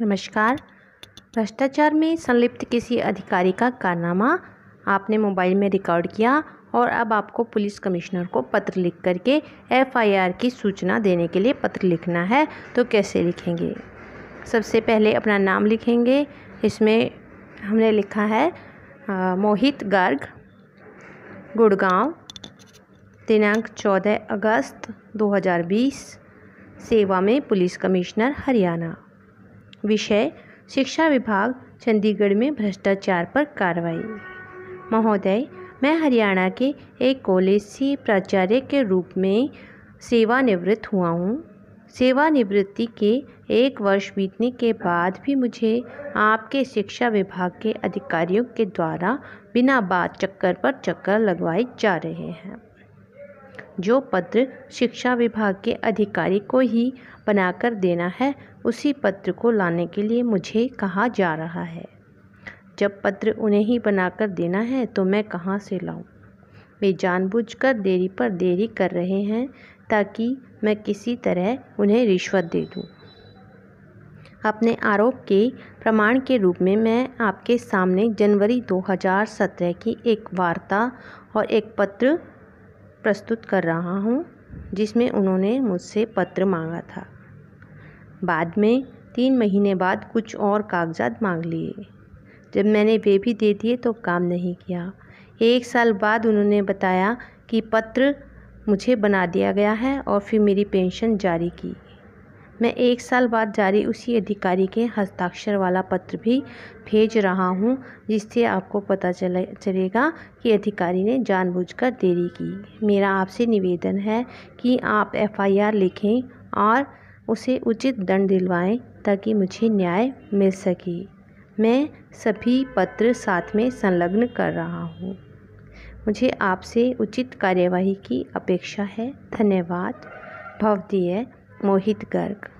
नमस्कार भ्रष्टाचार में संलिप्त किसी अधिकारी का कारनामा आपने मोबाइल में रिकॉर्ड किया और अब आपको पुलिस कमिश्नर को पत्र लिख करके एफआईआर की सूचना देने के लिए पत्र लिखना है तो कैसे लिखेंगे सबसे पहले अपना नाम लिखेंगे इसमें हमने लिखा है आ, मोहित गर्ग गुड़गांव दिनांक 14 अगस्त 2020 सेवा में पुलिस कमिश्नर हरियाणा विषय शिक्षा विभाग चंडीगढ़ में भ्रष्टाचार पर कार्रवाई महोदय मैं हरियाणा के एक कॉलेज से प्राचार्य के रूप में सेवानिवृत्त हुआ हूँ सेवानिवृत्ति के एक वर्ष बीतने के बाद भी मुझे आपके शिक्षा विभाग के अधिकारियों के द्वारा बिना बात चक्कर पर चक्कर लगवाए जा रहे हैं जो पत्र शिक्षा विभाग के अधिकारी को ही बनाकर देना है उसी पत्र को लाने के लिए मुझे कहा जा रहा है जब पत्र उन्हें ही बनाकर देना है तो मैं कहाँ से लाऊं? वे जानबूझकर देरी पर देरी कर रहे हैं ताकि मैं किसी तरह उन्हें रिश्वत दे दूं। अपने आरोप के प्रमाण के रूप में मैं आपके सामने जनवरी 2017 की एक वार्ता और एक पत्र प्रस्तुत कर रहा हूँ जिसमें उन्होंने मुझसे पत्र मांगा था बाद में तीन महीने बाद कुछ और कागजात मांग लिए जब मैंने वे भी दे दिए तो काम नहीं किया एक साल बाद उन्होंने बताया कि पत्र मुझे बना दिया गया है और फिर मेरी पेंशन जारी की मैं एक साल बाद जारी उसी अधिकारी के हस्ताक्षर वाला पत्र भी भेज रहा हूँ जिससे आपको पता चले चलेगा कि अधिकारी ने जानबूझकर देरी की मेरा आपसे निवेदन है कि आप एफआईआर लिखें और उसे उचित दंड दिलवाएं ताकि मुझे न्याय मिल सके मैं सभी पत्र साथ में संलग्न कर रहा हूँ मुझे आपसे उचित कार्यवाही की अपेक्षा है धन्यवाद भवदीय मोहित गर्ग